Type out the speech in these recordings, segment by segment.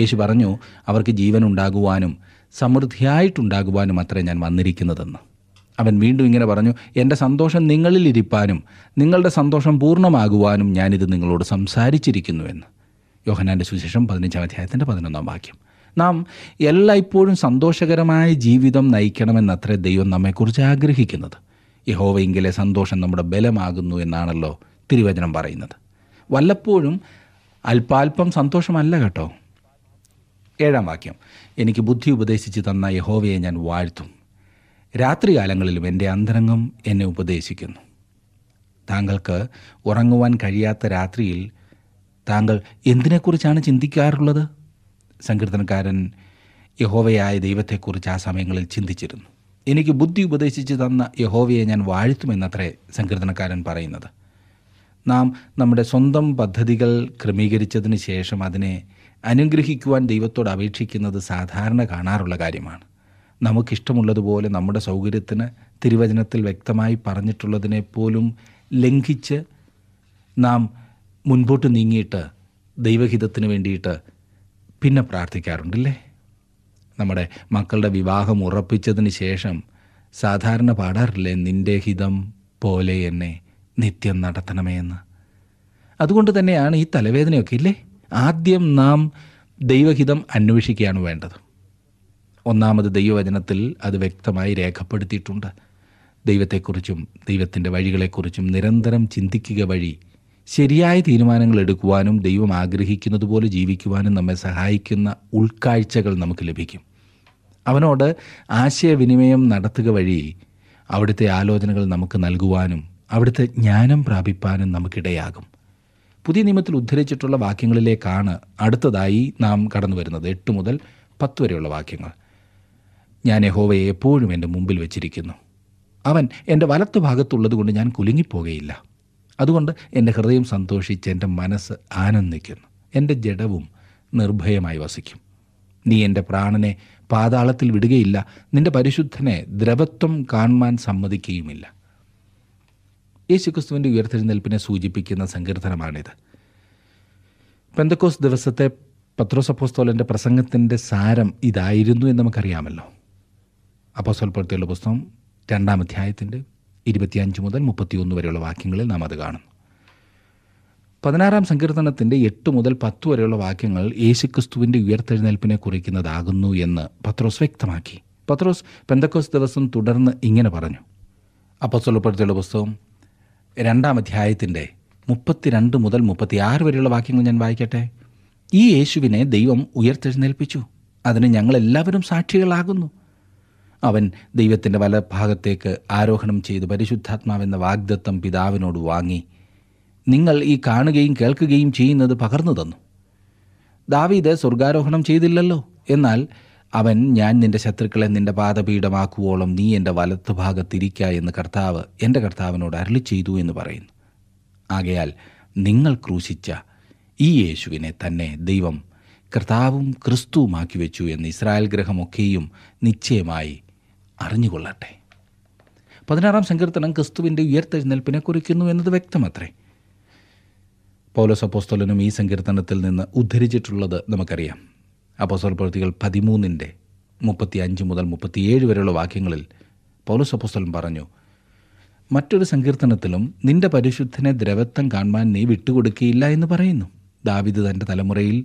യേശു പറഞ്ഞു അവർക്ക് ജീവൻ ഉണ്ടാകുവാനും സമൃദ്ധിയായിട്ടുണ്ടാകുവാനും അത്രേ ഞാൻ വന്നിരിക്കുന്നതെന്ന് അവൻ വീണ്ടും ഇങ്ങനെ പറഞ്ഞു എൻ്റെ സന്തോഷം നിങ്ങളിലിരിപ്പാനും നിങ്ങളുടെ സന്തോഷം പൂർണ്ണമാകുവാനും ഞാനിത് നിങ്ങളോട് സംസാരിച്ചിരിക്കുന്നുവെന്ന് യോഹനാൻ്റെ സുശേഷം പതിനഞ്ചാം അധ്യായത്തിൻ്റെ പതിനൊന്നാം വാക്യം നാം എല്ലായ്പ്പോഴും സന്തോഷകരമായ ജീവിതം നയിക്കണമെന്നത്രേ ദൈവം നമ്മെക്കുറിച്ച് ആഗ്രഹിക്കുന്നത് യഹോവയെങ്കിലെ സന്തോഷം നമ്മുടെ ബലമാകുന്നു എന്നാണല്ലോ തിരുവചനം പറയുന്നത് വല്ലപ്പോഴും അല്പാൽപ്പം സന്തോഷമല്ല കേട്ടോ ഏഴാം വാക്യം എനിക്ക് ബുദ്ധി ഉപദേശിച്ച് തന്ന യഹോവയെ ഞാൻ വാഴ്ത്തും രാത്രികാലങ്ങളിലും എൻ്റെ അന്തരംഗം എന്നെ ഉപദേശിക്കുന്നു താങ്കൾക്ക് ഉറങ്ങുവാൻ കഴിയാത്ത രാത്രിയിൽ താങ്കൾ എന്തിനെക്കുറിച്ചാണ് ചിന്തിക്കാറുള്ളത് സങ്കീർത്തനക്കാരൻ യഹോവയായ ദൈവത്തെക്കുറിച്ച് ആ സമയങ്ങളിൽ ചിന്തിച്ചിരുന്നു എനിക്ക് ബുദ്ധി ഉപദേശിച്ച് തന്ന യഹോവയെ ഞാൻ വാഴ്ത്തുമെന്നത്രേ സങ്കീർത്തനക്കാരൻ പറയുന്നത് നാം നമ്മുടെ സ്വന്തം പദ്ധതികൾ ക്രമീകരിച്ചതിന് ശേഷം അതിനെ അനുഗ്രഹിക്കുവാൻ ദൈവത്തോട് അപേക്ഷിക്കുന്നത് സാധാരണ കാണാറുള്ള കാര്യമാണ് നമുക്കിഷ്ടമുള്ളതുപോലെ നമ്മുടെ സൗകര്യത്തിന് തിരുവചനത്തിൽ വ്യക്തമായി പറഞ്ഞിട്ടുള്ളതിനെ പോലും ലംഘിച്ച് നാം മുൻപോട്ട് നീങ്ങിയിട്ട് ദൈവഹിതത്തിന് വേണ്ടിയിട്ട് പിന്നെ പ്രാർത്ഥിക്കാറുണ്ടല്ലേ നമ്മുടെ മക്കളുടെ വിവാഹം ഉറപ്പിച്ചതിന് ശേഷം സാധാരണ പാടാറില്ലേ നിൻ്റെ ഹിതം പോലെ എന്നെ നിത്യം നടത്തണമേ എന്ന് അതുകൊണ്ട് തന്നെയാണ് ഈ തലവേദനയൊക്കെ ഇല്ലേ ആദ്യം നാം ദൈവഹിതം അന്വേഷിക്കുകയാണ് വേണ്ടത് ഒന്നാമത് ദൈവവചനത്തിൽ അത് വ്യക്തമായി രേഖപ്പെടുത്തിയിട്ടുണ്ട് ദൈവത്തെക്കുറിച്ചും ദൈവത്തിൻ്റെ വഴികളെക്കുറിച്ചും നിരന്തരം ചിന്തിക്കുക വഴി ശരിയായ തീരുമാനങ്ങൾ എടുക്കുവാനും ദൈവം ആഗ്രഹിക്കുന്നത് പോലെ ജീവിക്കുവാനും നമ്മെ സഹായിക്കുന്ന ഉൾക്കാഴ്ചകൾ നമുക്ക് ലഭിക്കും അവനോട് ആശയവിനിമയം നടത്തുക വഴി അവിടുത്തെ ആലോചനകൾ നമുക്ക് നൽകുവാനും അവിടുത്തെ ജ്ഞാനം പ്രാപിപ്പാനും നമുക്കിടയാകും പുതിയ നിയമത്തിൽ ഉദ്ധരിച്ചിട്ടുള്ള വാക്യങ്ങളിലേക്കാണ് അടുത്തതായി നാം കടന്നു വരുന്നത് എട്ട് മുതൽ പത്ത് വരെയുള്ള വാക്യങ്ങൾ ഞാൻ യഹോവയെ എപ്പോഴും എൻ്റെ മുമ്പിൽ വെച്ചിരിക്കുന്നു അവൻ എൻ്റെ വലത്ത് ഭാഗത്തുള്ളത് കൊണ്ട് ഞാൻ കുലുങ്ങിപ്പോകുകയില്ല അതുകൊണ്ട് എൻ്റെ ഹൃദയം സന്തോഷിച്ച് എൻ്റെ മനസ്സ് ആനന്ദിക്കുന്നു എൻ്റെ ജഡവും നിർഭയമായി വസിക്കും നീ എൻ്റെ പ്രാണനെ പാതാളത്തിൽ വിടുകയില്ല നിന്റെ പരിശുദ്ധനെ ദ്രവത്വം കാണുവാൻ സമ്മതിക്കുകയുമില്ല യേശുക്രിസ്തുവിൻ്റെ ഉയർത്തെഴുന്നേൽപ്പിനെ സൂചിപ്പിക്കുന്ന സങ്കീർത്തനമാണിത് പെന്തക്കോസ് ദിവസത്തെ പത്രോസപ്പോസ്തോലൻ്റെ പ്രസംഗത്തിൻ്റെ സാരം ഇതായിരുന്നു എന്ന് നമുക്കറിയാമല്ലോ അപ്പോസ്തോൽ പുറത്തെയുള്ള പുസ്തകം രണ്ടാം അധ്യായത്തിൻ്റെ ഇരുപത്തിയഞ്ച് മുതൽ മുപ്പത്തിയൊന്ന് വരെയുള്ള വാക്യങ്ങളിൽ നാം അത് കാണുന്നു പതിനാറാം സങ്കീർത്തനത്തിൻ്റെ എട്ട് മുതൽ പത്ത് വരെയുള്ള വാക്യങ്ങൾ യേശുക്രിസ്തുവിൻ്റെ ഉയർത്തെഴുന്നേൽപ്പിനെ കുറിക്കുന്നതാകുന്നു എന്ന് പത്രോസ് വ്യക്തമാക്കി പത്രോസ് പെന്തക്കോസ് ദിവസം തുടർന്ന് ഇങ്ങനെ പറഞ്ഞു അപ്പസ്വലപ്പെടുത്തിയുള്ള പുസ്തകം രണ്ടാം അധ്യായത്തിൻ്റെ മുപ്പത്തിരണ്ട് മുതൽ മുപ്പത്തിയാറ് വരെയുള്ള വാക്യങ്ങൾ ഞാൻ വായിക്കട്ടെ ഈ യേശുവിനെ ദൈവം ഉയർത്തെഴുന്നേൽപ്പിച്ചു അതിന് ഞങ്ങളെല്ലാവരും സാക്ഷികളാകുന്നു അവൻ ദൈവത്തിൻ്റെ വലഭാഗത്തേക്ക് ഭാഗത്തേക്ക് ആരോഹണം ചെയ്ത് പരിശുദ്ധാത്മാവെന്ന വാഗ്ദത്തം പിതാവിനോട് വാങ്ങി നിങ്ങൾ ഈ കാണുകയും കേൾക്കുകയും ചെയ്യുന്നത് പകർന്നു തന്നു ദാവീദ് സ്വർഗാരോഹണം ചെയ്തില്ലല്ലോ എന്നാൽ അവൻ ഞാൻ നിന്റെ ശത്രുക്കളെ നിന്റെ പാദപീഠമാക്കുവോളം നീ എൻ്റെ വലത്ത് ഭാഗത്തിരിക്ക എന്ന് കർത്താവ് എൻ്റെ കർത്താവിനോട് അരളി ചെയ്തു എന്ന് പറയുന്നു ആകയാൽ നിങ്ങൾ ക്രൂശിച്ച ഈ യേശുവിനെ തന്നെ ദൈവം കർത്താവും ക്രിസ്തുവുമാക്കി വെച്ചു എന്ന് ഇസ്രായേൽ ഗ്രഹമൊക്കെയും നിശ്ചയമായി അറിഞ്ഞുകൊള്ളട്ടെ പതിനാറാം സങ്കീർത്തനം ക്രിസ്തുവിൻ്റെ ഉയർത്തെഴുന്നേൽപ്പിനെ കുറിക്കുന്നു എന്നത് വ്യക്തമത്രേ പൗലോസ് അപ്പോസ്തോലനും ഈ സങ്കീർത്തനത്തിൽ നിന്ന് ഉദ്ധരിച്ചിട്ടുള്ളത് നമുക്കറിയാം അപ്പോസർ പ്രവൃത്തികൾ പതിമൂന്നിൻ്റെ മുപ്പത്തി അഞ്ച് മുതൽ മുപ്പത്തിയേഴ് വരെയുള്ള വാക്യങ്ങളിൽ പൗലോസ് അപ്പോസ്തലൻ പറഞ്ഞു മറ്റൊരു സങ്കീർത്തനത്തിലും നിന്റെ പരിശുദ്ധനെ ദ്രവത്വം കാണുവാൻ നീ വിട്ടുകൊടുക്കുകയില്ല എന്ന് പറയുന്നു ദാവിദ് തൻ്റെ തലമുറയിൽ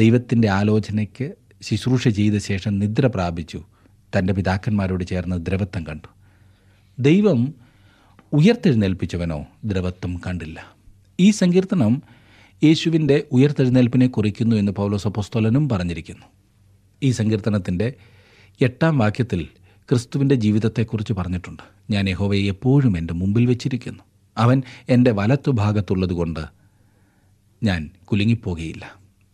ദൈവത്തിൻ്റെ ആലോചനയ്ക്ക് ശുശ്രൂഷ ചെയ്ത ശേഷം നിദ്ര പ്രാപിച്ചു തൻ്റെ പിതാക്കന്മാരോട് ചേർന്ന് ദ്രവത്വം കണ്ടു ദൈവം ഉയർത്തെഴുന്നേൽപ്പിച്ചവനോ ദ്രവത്വം കണ്ടില്ല ഈ സങ്കീർത്തനം യേശുവിൻ്റെ ഉയർത്തെഴുന്നേൽപ്പിനെ കുറിക്കുന്നു എന്ന് പൗലോസ് അപ്പോസ്തോലനും പറഞ്ഞിരിക്കുന്നു ഈ സങ്കീർത്തനത്തിൻ്റെ എട്ടാം വാക്യത്തിൽ ക്രിസ്തുവിൻ്റെ ജീവിതത്തെക്കുറിച്ച് പറഞ്ഞിട്ടുണ്ട് ഞാൻ യഹോവയെ എപ്പോഴും എൻ്റെ മുമ്പിൽ വെച്ചിരിക്കുന്നു അവൻ എൻ്റെ വലത്തുഭാഗത്തുള്ളതുകൊണ്ട് ഞാൻ കുലുങ്ങിപ്പോകുകയില്ല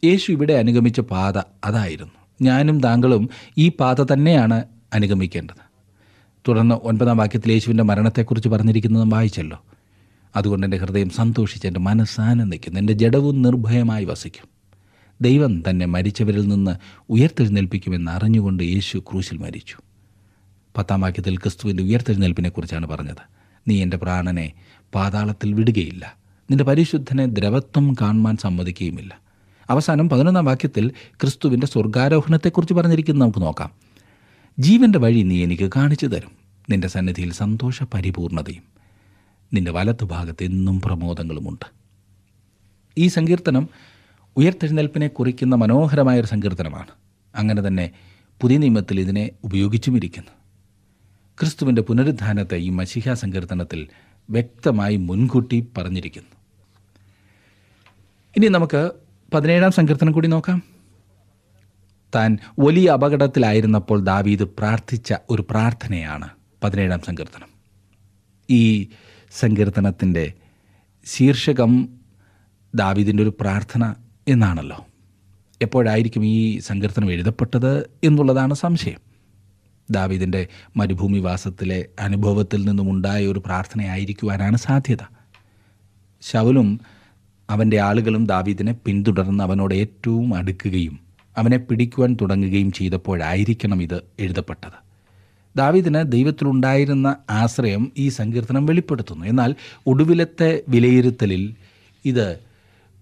യേശു ഇവിടെ അനുഗമിച്ച പാത അതായിരുന്നു ഞാനും താങ്കളും ഈ പാത തന്നെയാണ് അനുഗമിക്കേണ്ടത് തുടർന്ന് ഒൻപതാം വാക്യത്തിൽ യേശുവിൻ്റെ മരണത്തെക്കുറിച്ച് പറഞ്ഞിരിക്കുന്നതും വായിച്ചല്ലോ അതുകൊണ്ട് എൻ്റെ ഹൃദയം സന്തോഷിച്ച് എൻ്റെ മനസ്സാനന്ദിക്കുന്നു എൻ്റെ ജഡവും നിർഭയമായി വസിക്കും ദൈവം തന്നെ മരിച്ചവരിൽ നിന്ന് ഉയർത്തെഴുന്നേൽപ്പിക്കുമെന്ന് അറിഞ്ഞുകൊണ്ട് യേശു ക്രൂശിൽ മരിച്ചു പത്താം വാക്യത്തിൽ ക്രിസ്തുവിൻ്റെ ഉയർത്തെഴുന്നേൽപ്പിനെക്കുറിച്ചാണ് പറഞ്ഞത് നീ എൻ്റെ പ്രാണനെ പാതാളത്തിൽ വിടുകയില്ല നിന്റെ പരിശുദ്ധനെ ദ്രവത്വം കാണുവാൻ സമ്മതിക്കുകയുമില്ല അവസാനം പതിനൊന്നാം വാക്യത്തിൽ ക്രിസ്തുവിൻ്റെ സ്വർഗാരോഹണത്തെക്കുറിച്ച് പറഞ്ഞിരിക്കുന്നത് നമുക്ക് നോക്കാം ജീവൻ്റെ വഴി നീ എനിക്ക് കാണിച്ചു തരും നിന്റെ സന്നിധിയിൽ സന്തോഷ പരിപൂർണതയും നിന്റെ ഭാഗത്ത് എന്നും പ്രമോദങ്ങളുമുണ്ട് ഈ സങ്കീർത്തനം ഉയർത്തെഴുന്നേൽപ്പിനെ കുറിക്കുന്ന മനോഹരമായൊരു സങ്കീർത്തനമാണ് അങ്ങനെ തന്നെ പുതിയ നിയമത്തിൽ ഇതിനെ ഇരിക്കുന്നു ക്രിസ്തുവിൻ്റെ പുനരുദ്ധാനത്തെ ഈ മഷിഹ സങ്കീർത്തനത്തിൽ വ്യക്തമായി മുൻകൂട്ടി പറഞ്ഞിരിക്കുന്നു ഇനി നമുക്ക് പതിനേഴാം സങ്കീർത്തനം കൂടി നോക്കാം താൻ വലിയ അപകടത്തിലായിരുന്നപ്പോൾ ദാവീദ് പ്രാർത്ഥിച്ച ഒരു പ്രാർത്ഥനയാണ് പതിനേഴാം സങ്കീർത്തനം ഈ സങ്കീർത്തനത്തിൻ്റെ ശീർഷകം ദാവിദിൻ്റെ ഒരു പ്രാർത്ഥന എന്നാണല്ലോ എപ്പോഴായിരിക്കും ഈ സങ്കീർത്തനം എഴുതപ്പെട്ടത് എന്നുള്ളതാണ് സംശയം ദാവിദിൻ്റെ മരുഭൂമിവാസത്തിലെ അനുഭവത്തിൽ നിന്നുമുണ്ടായ ഒരു പ്രാർത്ഥനയായിരിക്കുവാനാണ് സാധ്യത ശവലും അവൻ്റെ ആളുകളും ദാവീദിനെ പിന്തുടർന്ന് അവനോട് ഏറ്റവും അടുക്കുകയും അവനെ പിടിക്കുവാൻ തുടങ്ങുകയും ചെയ്തപ്പോഴായിരിക്കണം ഇത് എഴുതപ്പെട്ടത് ദാവിദിന് ദൈവത്തിലുണ്ടായിരുന്ന ആശ്രയം ഈ സങ്കീർത്തനം വെളിപ്പെടുത്തുന്നു എന്നാൽ ഒടുവിലത്തെ വിലയിരുത്തലിൽ ഇത്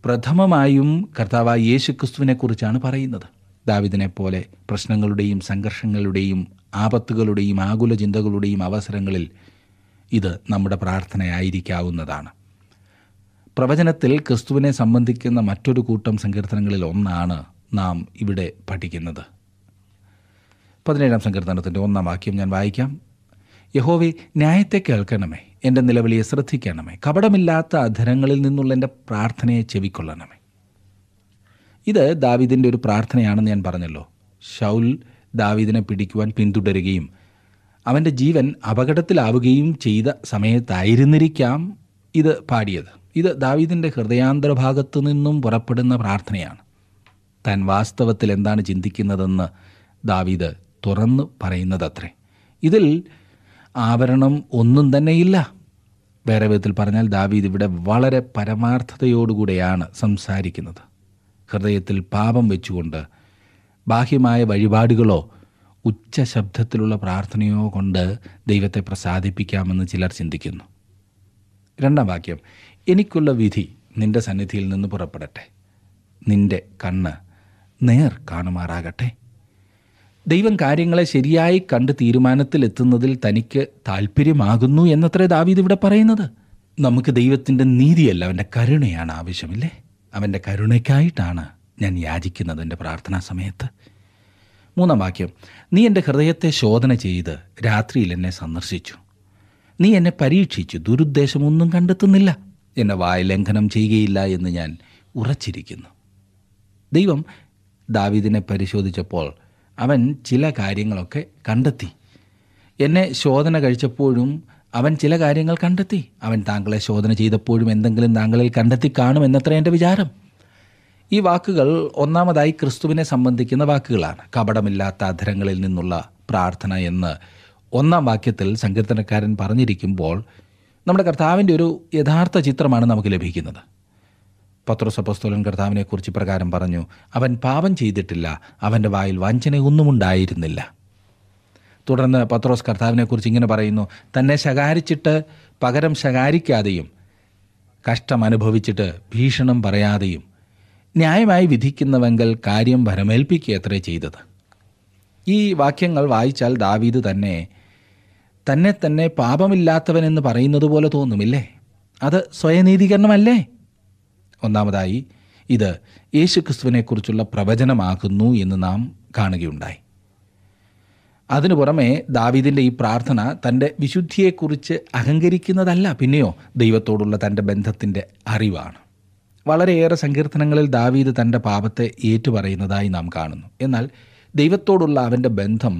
പ്രഥമമായും കർത്താവായ യേശുക്രിസ്തുവിനെക്കുറിച്ചാണ് പറയുന്നത് ദാവിദിനെ പോലെ പ്രശ്നങ്ങളുടെയും സംഘർഷങ്ങളുടെയും ആപത്തുകളുടെയും ആകുല ചിന്തകളുടെയും അവസരങ്ങളിൽ ഇത് നമ്മുടെ പ്രാർത്ഥനയായിരിക്കാവുന്നതാണ് പ്രവചനത്തിൽ ക്രിസ്തുവിനെ സംബന്ധിക്കുന്ന മറ്റൊരു കൂട്ടം സങ്കീർത്തനങ്ങളിൽ ഒന്നാണ് നാം ഇവിടെ പഠിക്കുന്നത് പതിനേഴാം സങ്കീർത്തനത്തിൻ്റെ ഒന്നാം വാക്യം ഞാൻ വായിക്കാം യഹോവി ന്യായത്തെ കേൾക്കണമേ എൻ്റെ നിലവിളിയെ ശ്രദ്ധിക്കണമേ കപടമില്ലാത്ത അധരങ്ങളിൽ നിന്നുള്ള എൻ്റെ പ്രാർത്ഥനയെ ചെവിക്കൊള്ളണമേ ഇത് ദാവിദിൻ്റെ ഒരു പ്രാർത്ഥനയാണെന്ന് ഞാൻ പറഞ്ഞല്ലോ ഷൗൽ ദാവിദിനെ പിടിക്കുവാൻ പിന്തുടരുകയും അവൻ്റെ ജീവൻ അപകടത്തിലാവുകയും ചെയ്ത സമയത്തായിരുന്നിരിക്കാം ഇത് പാടിയത് ഇത് ദാവീദിൻ്റെ ഭാഗത്തു നിന്നും പുറപ്പെടുന്ന പ്രാർത്ഥനയാണ് താൻ വാസ്തവത്തിൽ എന്താണ് ചിന്തിക്കുന്നതെന്ന് ദാവീദ് തുറന്ന് പറയുന്നതത്രേ ഇതിൽ ആവരണം ഒന്നും തന്നെയില്ല വേറെ വിധത്തിൽ പറഞ്ഞാൽ ദാവീദ് ഇവിടെ വളരെ പരമാർത്ഥതയോടുകൂടെയാണ് സംസാരിക്കുന്നത് ഹൃദയത്തിൽ പാപം വെച്ചുകൊണ്ട് ബാഹ്യമായ വഴിപാടുകളോ ഉച്ച ശബ്ദത്തിലുള്ള പ്രാർത്ഥനയോ കൊണ്ട് ദൈവത്തെ പ്രസാദിപ്പിക്കാമെന്ന് ചിലർ ചിന്തിക്കുന്നു രണ്ടാം വാക്യം എനിക്കുള്ള വിധി നിന്റെ സന്നിധിയിൽ നിന്ന് പുറപ്പെടട്ടെ നിന്റെ കണ്ണ് നേർ കാണുമാറാകട്ടെ ദൈവം കാര്യങ്ങളെ ശരിയായി കണ്ട് തീരുമാനത്തിലെത്തുന്നതിൽ തനിക്ക് താല്പര്യമാകുന്നു എന്നത്രേ ദാവീദ് ഇവിടെ പറയുന്നത് നമുക്ക് ദൈവത്തിൻ്റെ നീതിയല്ല അവൻ്റെ കരുണയാണ് ആവശ്യമില്ലേ അവൻ്റെ കരുണയ്ക്കായിട്ടാണ് ഞാൻ യാചിക്കുന്നത് എൻ്റെ പ്രാർത്ഥനാ സമയത്ത് മൂന്നാം വാക്യം നീ എൻ്റെ ഹൃദയത്തെ ശോധന ചെയ്ത് രാത്രിയിൽ എന്നെ സന്ദർശിച്ചു നീ എന്നെ പരീക്ഷിച്ചു ദുരുദ്ദേശമൊന്നും കണ്ടെത്തുന്നില്ല എന്നെ വായ ലംഘനം ചെയ്യുകയില്ല എന്ന് ഞാൻ ഉറച്ചിരിക്കുന്നു ദൈവം ദാവീദിനെ പരിശോധിച്ചപ്പോൾ അവൻ ചില കാര്യങ്ങളൊക്കെ കണ്ടെത്തി എന്നെ ശോധന കഴിച്ചപ്പോഴും അവൻ ചില കാര്യങ്ങൾ കണ്ടെത്തി അവൻ താങ്കളെ ശോധന ചെയ്തപ്പോഴും എന്തെങ്കിലും താങ്കളിൽ കണ്ടെത്തി കാണും എന്നത്ര എൻ്റെ വിചാരം ഈ വാക്കുകൾ ഒന്നാമതായി ക്രിസ്തുവിനെ സംബന്ധിക്കുന്ന വാക്കുകളാണ് കപടമില്ലാത്ത അധരങ്ങളിൽ നിന്നുള്ള പ്രാർത്ഥന എന്ന് ഒന്നാം വാക്യത്തിൽ സങ്കീർത്തനക്കാരൻ പറഞ്ഞിരിക്കുമ്പോൾ നമ്മുടെ കർത്താവിൻ്റെ ഒരു യഥാർത്ഥ ചിത്രമാണ് നമുക്ക് ലഭിക്കുന്നത് പത്രോസ് അപ്പോസ്തോലൻ കർത്താവിനെ കുറിച്ച് പ്രകാരം പറഞ്ഞു അവൻ പാപം ചെയ്തിട്ടില്ല അവൻ്റെ വായിൽ വഞ്ചനയൊന്നും ഉണ്ടായിരുന്നില്ല തുടർന്ന് പത്രോസ് കർത്താവിനെക്കുറിച്ച് ഇങ്ങനെ പറയുന്നു തന്നെ ശകാരിച്ചിട്ട് പകരം ശകാരിക്കാതെയും കഷ്ടം അനുഭവിച്ചിട്ട് ഭീഷണം പറയാതെയും ന്യായമായി വിധിക്കുന്നവെങ്കിൽ കാര്യം ഭരമേൽപ്പിക്കുക എത്രേ ചെയ്തത് ഈ വാക്യങ്ങൾ വായിച്ചാൽ ദാവീദ് തന്നെ തന്നെ തന്നെ പാപമില്ലാത്തവനെന്ന് പറയുന്നത് പോലെ തോന്നുമില്ലേ അത് സ്വയനീതീകരണമല്ലേ ഒന്നാമതായി ഇത് യേശുക്രിസ്തുവിനെക്കുറിച്ചുള്ള പ്രവചനമാകുന്നു എന്ന് നാം കാണുകയുണ്ടായി അതിനു പുറമെ ദാവീദിൻ്റെ ഈ പ്രാർത്ഥന തൻ്റെ വിശുദ്ധിയെക്കുറിച്ച് അഹങ്കരിക്കുന്നതല്ല പിന്നെയോ ദൈവത്തോടുള്ള തൻ്റെ ബന്ധത്തിൻ്റെ അറിവാണ് വളരെയേറെ സങ്കീർത്തനങ്ങളിൽ ദാവീദ് തൻ്റെ പാപത്തെ ഏറ്റുപറയുന്നതായി നാം കാണുന്നു എന്നാൽ ദൈവത്തോടുള്ള അവൻ്റെ ബന്ധം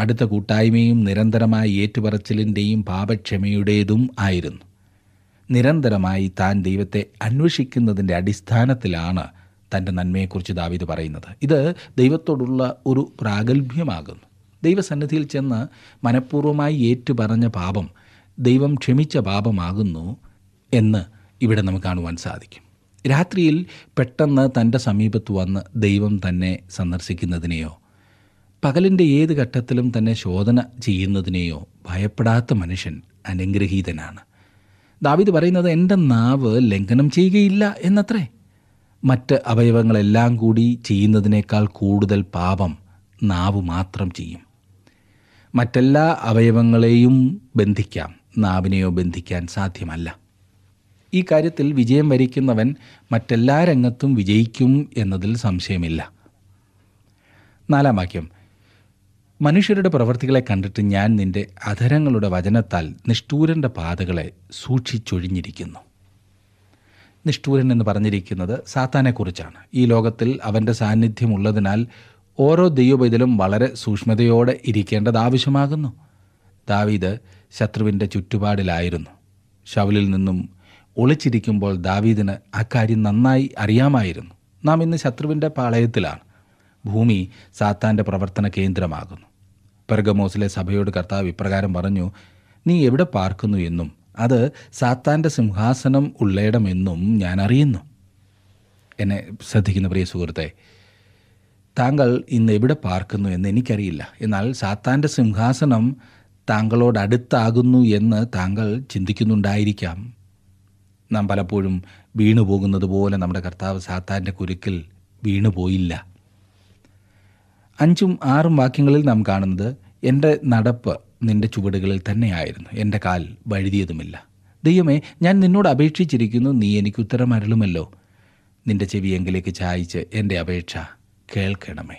അടുത്ത കൂട്ടായ്മയും നിരന്തരമായ ഏറ്റുപറച്ചിലിൻ്റെയും പാപക്ഷമയുടേതും ആയിരുന്നു നിരന്തരമായി താൻ ദൈവത്തെ അന്വേഷിക്കുന്നതിൻ്റെ അടിസ്ഥാനത്തിലാണ് തൻ്റെ നന്മയെക്കുറിച്ച് ദാവിദ് പറയുന്നത് ഇത് ദൈവത്തോടുള്ള ഒരു പ്രാഗൽഭ്യമാകുന്നു ദൈവസന്നിധിയിൽ ചെന്ന് മനഃപൂർവ്വമായി ഏറ്റുപറഞ്ഞ പാപം ദൈവം ക്ഷമിച്ച പാപമാകുന്നു എന്ന് ഇവിടെ നമുക്ക് കാണുവാൻ സാധിക്കും രാത്രിയിൽ പെട്ടെന്ന് തൻ്റെ സമീപത്ത് വന്ന് ദൈവം തന്നെ സന്ദർശിക്കുന്നതിനെയോ പകലിൻ്റെ ഏത് ഘട്ടത്തിലും തന്നെ ശോധന ചെയ്യുന്നതിനെയോ ഭയപ്പെടാത്ത മനുഷ്യൻ അനുഗ്രഹീതനാണ് ദാവീദ് പറയുന്നത് എൻ്റെ നാവ് ലംഘനം ചെയ്യുകയില്ല എന്നത്രേ മറ്റ് അവയവങ്ങളെല്ലാം കൂടി ചെയ്യുന്നതിനേക്കാൾ കൂടുതൽ പാപം നാവ് മാത്രം ചെയ്യും മറ്റെല്ലാ അവയവങ്ങളെയും ബന്ധിക്കാം നാവിനെയോ ബന്ധിക്കാൻ സാധ്യമല്ല ഈ കാര്യത്തിൽ വിജയം വരിക്കുന്നവൻ മറ്റെല്ലാ രംഗത്തും വിജയിക്കും എന്നതിൽ സംശയമില്ല നാലാം വാക്യം മനുഷ്യരുടെ പ്രവൃത്തികളെ കണ്ടിട്ട് ഞാൻ നിന്റെ അധരങ്ങളുടെ വചനത്താൽ നിഷ്ഠൂരൻ്റെ പാതകളെ സൂക്ഷിച്ചൊഴിഞ്ഞിരിക്കുന്നു നിഷ്ഠൂരൻ എന്ന് പറഞ്ഞിരിക്കുന്നത് സാത്താനെക്കുറിച്ചാണ് ഈ ലോകത്തിൽ അവൻ്റെ സാന്നിധ്യമുള്ളതിനാൽ ഓരോ ദൈവപൈതലും വളരെ സൂക്ഷ്മതയോടെ ഇരിക്കേണ്ടത് ആവശ്യമാകുന്നു ദാവീദ് ശത്രുവിൻ്റെ ചുറ്റുപാടിലായിരുന്നു ഷവലിൽ നിന്നും ഒളിച്ചിരിക്കുമ്പോൾ ദാവീദിന് അക്കാര്യം നന്നായി അറിയാമായിരുന്നു നാം ഇന്ന് ശത്രുവിൻ്റെ പാളയത്തിലാണ് ഭൂമി സാത്താൻ്റെ പ്രവർത്തന കേന്ദ്രമാകുന്നു പെർഗമോസിലെ സഭയോട് കർത്താവ് ഇപ്രകാരം പറഞ്ഞു നീ എവിടെ പാർക്കുന്നു എന്നും അത് സാത്താൻ്റെ സിംഹാസനം ഉള്ളയിടമെന്നും ഞാൻ അറിയുന്നു എന്നെ ശ്രദ്ധിക്കുന്ന പ്രിയ സുഹൃത്തെ താങ്കൾ ഇന്ന് എവിടെ പാർക്കുന്നു എന്ന് എനിക്കറിയില്ല എന്നാൽ സാത്താൻ്റെ സിംഹാസനം താങ്കളോട് എന്ന് താങ്കൾ ചിന്തിക്കുന്നുണ്ടായിരിക്കാം നാം പലപ്പോഴും വീണു പോകുന്നത് പോലെ നമ്മുടെ കർത്താവ് സാത്താൻ്റെ കുരുക്കിൽ വീണുപോയില്ല അഞ്ചും ആറും വാക്യങ്ങളിൽ നാം കാണുന്നത് എൻ്റെ നടപ്പ് നിന്റെ ചുവടുകളിൽ തന്നെയായിരുന്നു എൻ്റെ കാൽ വഴുതിയതുമില്ല ദൈവമേ ഞാൻ നിന്നോട് അപേക്ഷിച്ചിരിക്കുന്നു നീ എനിക്ക് ഉത്തരം നിൻ്റെ നിന്റെ ചെവി എങ്കിലേക്ക് ചായച്ച് എൻ്റെ അപേക്ഷ കേൾക്കണമേ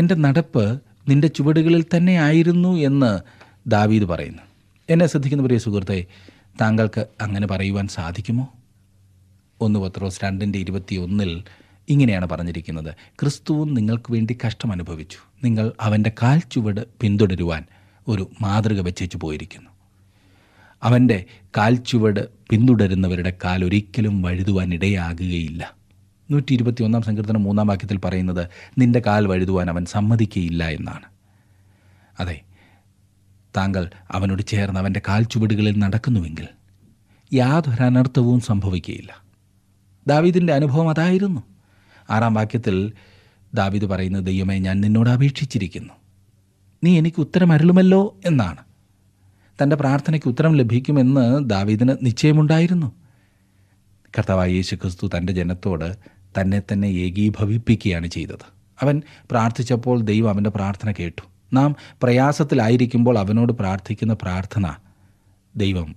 എൻ്റെ നടപ്പ് നിന്റെ ചുവടുകളിൽ തന്നെ ആയിരുന്നു എന്ന് ദാവീദ് പറയുന്നു എന്നെ ശ്രദ്ധിക്കുന്ന പ്രിയ സുഹൃത്തെ താങ്കൾക്ക് അങ്ങനെ പറയുവാൻ സാധിക്കുമോ ഒന്ന് പത്രോസ് രണ്ടിൻ്റെ ഇരുപത്തി ഒന്നിൽ ഇങ്ങനെയാണ് പറഞ്ഞിരിക്കുന്നത് ക്രിസ്തുവും നിങ്ങൾക്ക് വേണ്ടി കഷ്ടം അനുഭവിച്ചു നിങ്ങൾ അവൻ്റെ കാൽ ചുവട് പിന്തുടരുവാൻ ഒരു മാതൃക വെച്ചു പോയിരിക്കുന്നു അവൻ്റെ കാൽ ചുവട് പിന്തുടരുന്നവരുടെ കാൽ ഒരിക്കലും വഴുതുവാൻ ഇടയാകുകയില്ല നൂറ്റി ഇരുപത്തി ഒന്നാം സങ്കീർത്തനം മൂന്നാം വാക്യത്തിൽ പറയുന്നത് നിന്റെ കാൽ വഴുതുവാൻ അവൻ സമ്മതിക്കുകയില്ല എന്നാണ് അതെ താങ്കൾ അവനോട് ചേർന്ന് അവൻ്റെ കാൽ ചുവടുകളിൽ നടക്കുന്നുവെങ്കിൽ യാതൊരനർത്ഥവും സംഭവിക്കുകയില്ല ദാവീദിൻ്റെ അനുഭവം അതായിരുന്നു ആറാം വാക്യത്തിൽ ദാവിദ് പറയുന്ന ദൈവമേ ഞാൻ നിന്നോട് അപേക്ഷിച്ചിരിക്കുന്നു നീ എനിക്ക് ഉത്തരം എന്നാണ് തൻ്റെ പ്രാർത്ഥനയ്ക്ക് ഉത്തരം ലഭിക്കുമെന്ന് ദാവീദിന് നിശ്ചയമുണ്ടായിരുന്നു കർത്താവായ യേശു ക്രിസ്തു തൻ്റെ ജനത്തോട് തന്നെ തന്നെ ഏകീഭവിപ്പിക്കുകയാണ് ചെയ്തത് അവൻ പ്രാർത്ഥിച്ചപ്പോൾ ദൈവം അവൻ്റെ പ്രാർത്ഥന കേട്ടു നാം പ്രയാസത്തിലായിരിക്കുമ്പോൾ അവനോട് പ്രാർത്ഥിക്കുന്ന പ്രാർത്ഥന ദൈവം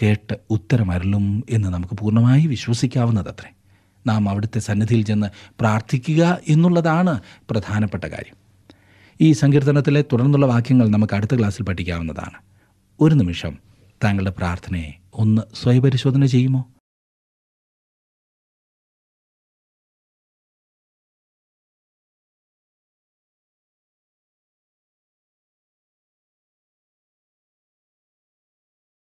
കേട്ട് ഉത്തരമരുളും എന്ന് നമുക്ക് പൂർണ്ണമായി വിശ്വസിക്കാവുന്നതത്രേ നാം അവിടുത്തെ സന്നിധിയിൽ ചെന്ന് പ്രാർത്ഥിക്കുക എന്നുള്ളതാണ് പ്രധാനപ്പെട്ട കാര്യം ഈ സങ്കീർത്തനത്തിലെ തുടർന്നുള്ള വാക്യങ്ങൾ നമുക്ക് അടുത്ത ക്ലാസ്സിൽ പഠിക്കാവുന്നതാണ് ഒരു നിമിഷം താങ്കളുടെ പ്രാർത്ഥനയെ ഒന്ന് സ്വയപരിശോധന ചെയ്യുമോ